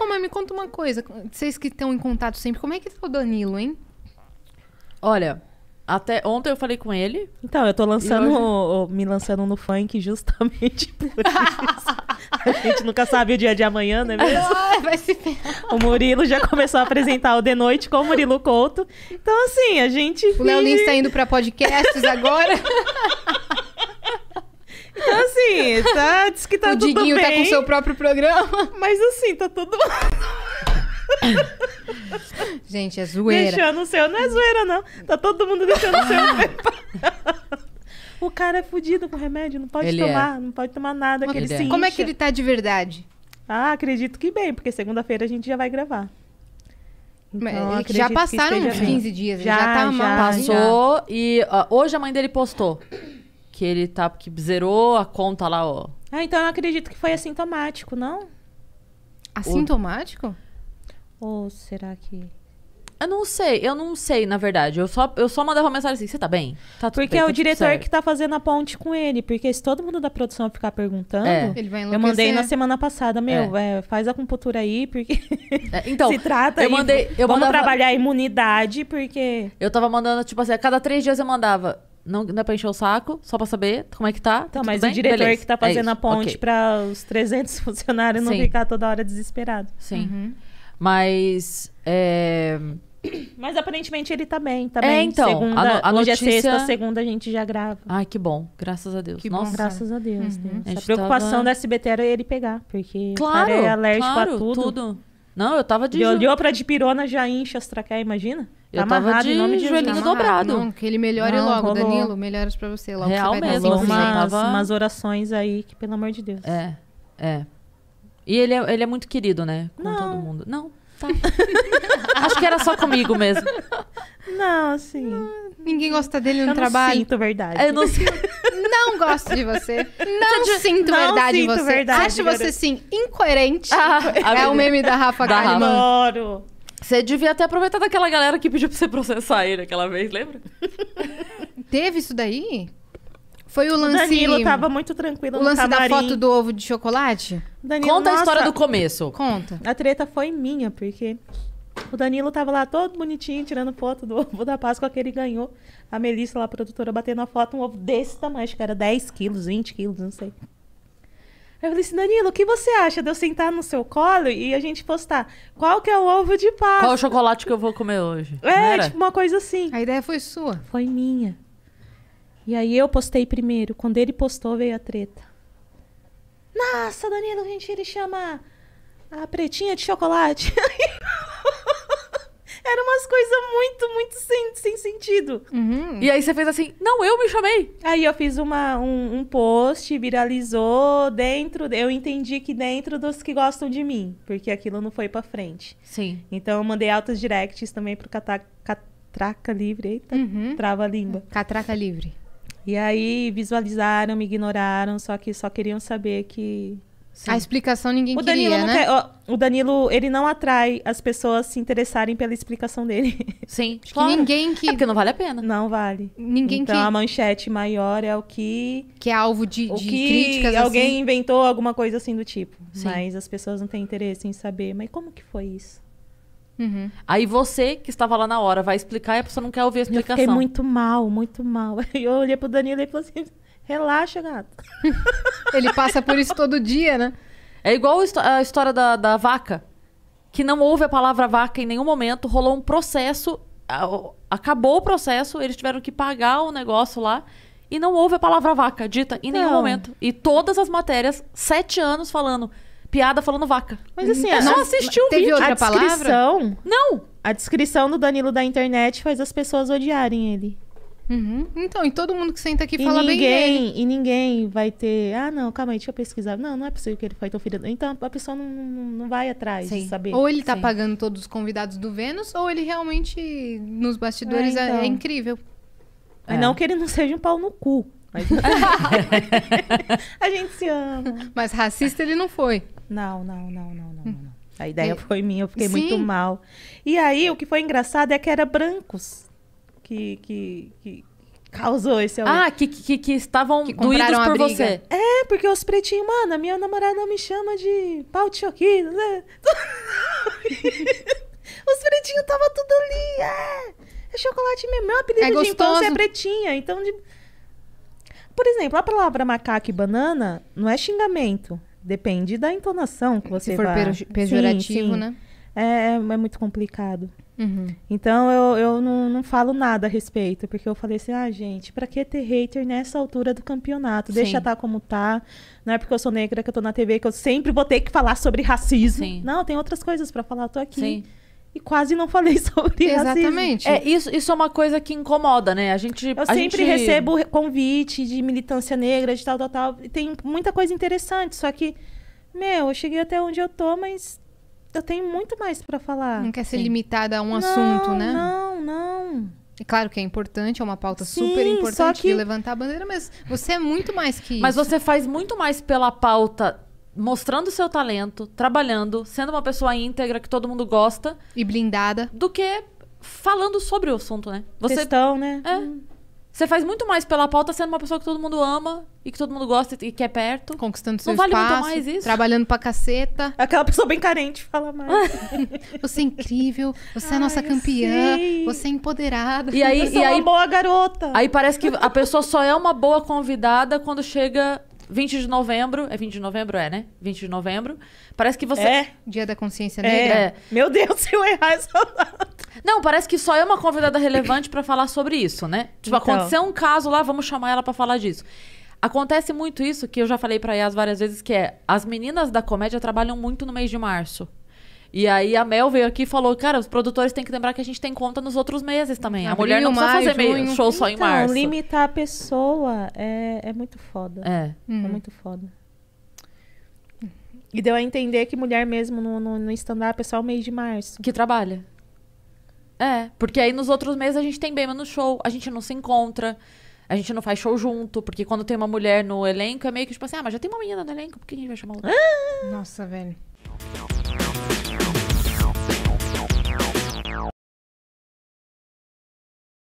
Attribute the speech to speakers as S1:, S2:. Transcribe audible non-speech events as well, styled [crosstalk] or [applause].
S1: Ô, mas me conta uma coisa. Vocês que estão em contato sempre, como é que tá o Danilo, hein?
S2: Olha, até ontem eu falei com ele. Então, eu tô lançando, hoje... me lançando no
S3: funk justamente [laughs] por
S2: isso. a gente nunca sabe o dia de amanhã, não é mesmo? [laughs]
S3: Ai, vai se o Murilo já começou a apresentar o The Noite com o Murilo Couto. Então, assim,
S1: a gente. O Léo Lins tá indo pra podcasts agora. [laughs] Então, assim, tá, diz que tá o tudo bem. O Diguinho tá com seu próprio programa. Mas, assim, tá tudo... Gente, é zoeira. Deixando
S3: o seu. Não é zoeira, não. Tá todo mundo deixando o seu. [laughs] o cara é fudido com remédio, não
S1: pode ele tomar, é.
S3: não pode tomar nada. Mas que ele é. Como é que ele tá de verdade? Ah, acredito que bem, porque segunda-feira a gente já vai gravar.
S2: Então, já passaram uns 15 dias, já, já tá mal. Passou já. e uh, hoje a mãe dele postou que ele tá. que zerou a conta lá, ó.
S3: Ah, então eu acredito que foi assintomático, não?
S2: Assintomático?
S1: Ou será que.
S2: Eu não sei, eu não sei, na verdade. Eu só, eu só mandava mensagem assim, você tá bem? Tá tudo porque bem, é o tá diretor que tá fazendo a ponte com ele. Porque se
S3: todo mundo da produção ficar perguntando, é. eu mandei na semana passada, meu, é. É, faz a computura
S2: aí, porque
S1: [laughs] é, então, [laughs] se trata eu mandei, eu vamos mandava... trabalhar a
S2: imunidade, porque... Eu tava mandando, tipo assim, a cada três dias eu mandava, não, não é pra encher o saco, só pra saber como é que tá. tá então, mas bem? o diretor Beleza. que tá fazendo é a ponte okay. pra os 300 [laughs] funcionários Sim. não ficar toda hora desesperado. Sim. Uhum. Mas. É...
S3: Mas aparentemente ele tá bem, tá é, bem. Então, segunda, a, no, a hoje é notícia... é sexta, segunda a gente já grava.
S2: Ai, que bom. Graças a Deus. Que Nossa. bom, graças a Deus. Uhum. Deus. A, a preocupação tava... da
S3: SBT era ele pegar, porque claro, ele é alérgico claro, a tudo. tudo. Não, eu tava de. Ele olhou pra dipirona já incha as traqueias, imagina? Tá eu tava de
S1: joelhinho tá dobrado. Não, que ele melhore não, logo, rolou. Danilo. Melhores pra você logo. Real você vai mesmo. Umas, tava... umas
S2: orações aí que, pelo amor de Deus. É, é. E ele é, ele é muito querido, né? Com não. todo mundo. Não, tá. [laughs] Acho que era só comigo mesmo. Não,
S1: assim... Não, ninguém gosta dele no trabalho. Eu não sinto
S2: verdade. Eu não sinto...
S1: [laughs] Não gosto de você. Não de... sinto não verdade sinto em você. Verdade, Acho garoto. você, sim, incoerente. Ah, é o meme da Rafa Kalimann. Adoro.
S2: Você devia ter aproveitado aquela galera que pediu pra você processar ele aquela vez, lembra?
S1: Teve isso daí? Foi o lance. O Danilo tava
S3: muito tranquilo O lance da foto do ovo
S1: de chocolate? Danilo, Conta a história do começo. Conta.
S3: A treta foi minha, porque o Danilo tava lá todo bonitinho, tirando foto do [laughs] ovo da Páscoa que ele ganhou. A Melissa lá, a produtora, batendo a foto, um ovo desse tamanho, acho que era 10 quilos, 20 quilos, não sei. Aí eu falei assim, Danilo, o que você acha de eu sentar no seu colo e a gente postar qual que é o ovo de Páscoa? Qual o chocolate que eu vou
S2: comer hoje? É, tipo
S3: uma coisa assim. A ideia foi sua. Foi minha. E aí eu postei primeiro. Quando ele postou, veio a treta. Nossa, Danilo, gente, ele chama a pretinha de chocolate. [laughs] Eram umas coisas muito, muito sem, sem sentido. Uhum. E aí você fez assim, não, eu me chamei. Aí eu fiz uma, um, um post, viralizou dentro. Eu entendi que dentro dos que gostam de mim, porque aquilo não foi pra frente. Sim. Então eu mandei altas directs também pro Cata, Catraca Livre. Eita, uhum. trava a língua. Catraca Livre. E aí visualizaram, me ignoraram, só que só queriam saber que Sim. A explicação ninguém o Danilo queria, né? Quer, ó, o Danilo, ele não atrai as pessoas se interessarem pela explicação dele. [laughs] Sim, Acho claro. que ninguém que... É porque não vale a pena. Não vale. Ninguém então, que... a manchete maior é o que... Que é alvo de, de o que críticas, assim. alguém assim. inventou alguma coisa assim do tipo. Sim. Mas as pessoas não têm interesse em saber.
S2: Mas como que foi isso? Uhum. Aí você que estava lá na hora vai explicar e a pessoa não quer ouvir a explicação. Eu fiquei muito mal, muito mal. [laughs] Eu olhei pro Danilo e falei assim: Relaxa, gato. [laughs] Ele passa por isso todo dia, né? É igual a história da, da vaca. Que não houve a palavra vaca em nenhum momento, rolou um processo, acabou o processo, eles tiveram que pagar o negócio lá e não houve a palavra vaca dita em nenhum não. momento. E todas as matérias, sete anos falando piada falando vaca. Mas assim, eu então, não assistiu o teve vídeo. Outra a palavra?
S3: Não. A descrição do Danilo da internet faz as pessoas odiarem ele.
S1: Uhum. Então, e todo mundo que senta aqui e fala ninguém, bem
S3: dele. E ninguém vai ter. Ah, não, calma aí, deixa eu pesquisar. Não, não é possível que ele foi tão filho. Então, a pessoa não, não vai atrás Sim. de saber. Ou ele tá Sim.
S1: pagando todos os convidados do Vênus, ou ele realmente, nos bastidores, é, é então. é, é incrível.
S3: É. Não que ele não seja um pau no cu. Mas... [laughs] [laughs] a gente se ama. Mas racista ele não foi. Não, não, não, não, não, não. A ideia e... foi minha, eu fiquei Sim. muito mal. E aí, o que foi engraçado é que era brancos
S2: que, que, que
S3: causou esse aumento. Ah,
S2: que, que, que estavam que doídos por você. É,
S3: porque os pretinhos, mano, a minha namorada me chama de pau de choquinho, né? [laughs] os pretinhos tava tudo ali, é. É chocolate mesmo, meu apelido é de gostoso. infância é pretinha, então... De... Por exemplo, a palavra macaco e banana não é xingamento. Depende da entonação que você Se for vai... pejorativo, sim, sim. né? É, é, é muito complicado. Uhum. Então eu, eu não, não falo nada a respeito, porque eu falei assim, ah, gente, pra que ter hater nessa altura do campeonato? Deixa Sim. tá como tá. Não é porque eu sou negra que eu tô na TV que eu sempre vou ter que falar sobre racismo. Sim. Não, tem outras coisas para falar, eu tô aqui. Sim. E quase não falei [laughs] sobre Exatamente. racismo. É, isso, isso é uma coisa
S2: que incomoda, né? A gente. Eu a sempre gente... recebo
S3: convite de militância negra, de tal, tal, tal. E tem muita coisa interessante, só que, meu, eu cheguei até onde eu tô, mas
S1: eu tenho muito mais para falar. Não quer ser Sim. limitada a um não, assunto, né? Não, não. E é
S2: claro que é importante, é uma pauta Sim, super importante que... de levantar a bandeira, mas você é muito mais que isso. Mas você faz muito mais pela pauta mostrando seu talento, trabalhando, sendo uma pessoa íntegra que todo mundo gosta. E blindada. Do que falando sobre o assunto, né? Você... Questão, né? É. Hum. Você faz muito mais pela pauta sendo uma pessoa que todo mundo ama e que todo mundo gosta e quer é perto. Conquistando seu Não vale espaço, muito mais isso.
S1: trabalhando pra caceta. É aquela pessoa bem carente fala
S2: mais. [laughs] você é incrível, você é a nossa campeã, sei.
S1: você é empoderada. E aí, e é aí, uma boa
S2: garota. Aí parece que a pessoa só é uma boa convidada quando chega 20 de novembro. É 20 de novembro, é, né? 20 de novembro. Parece que você. É. Dia da Consciência é. Negra. É. Meu Deus, [laughs] se eu errar essa não, parece que só é uma convidada relevante para falar sobre isso, né? Tipo, então. aconteceu um caso lá, vamos chamar ela para falar disso. Acontece muito isso, que eu já falei pra Yas várias vezes, que é as meninas da comédia trabalham muito no mês de março. E aí a Mel veio aqui e falou, cara, os produtores têm que lembrar que a gente tem conta nos outros meses também. Abril, a mulher não precisa fazer meio show só então, em março.
S3: limitar a pessoa é, é muito foda. É. é hum. É muito foda. E deu a entender que mulher mesmo no, no, no
S2: stand-up é só o mês de março. Que trabalha. É, porque aí nos outros meses a gente tem bem no show, a gente não se encontra, a gente não faz show junto, porque quando tem uma mulher no elenco é meio que tipo assim, ah, mas já tem uma menina no elenco, por que a gente vai chamar outra?
S1: Nossa, velho.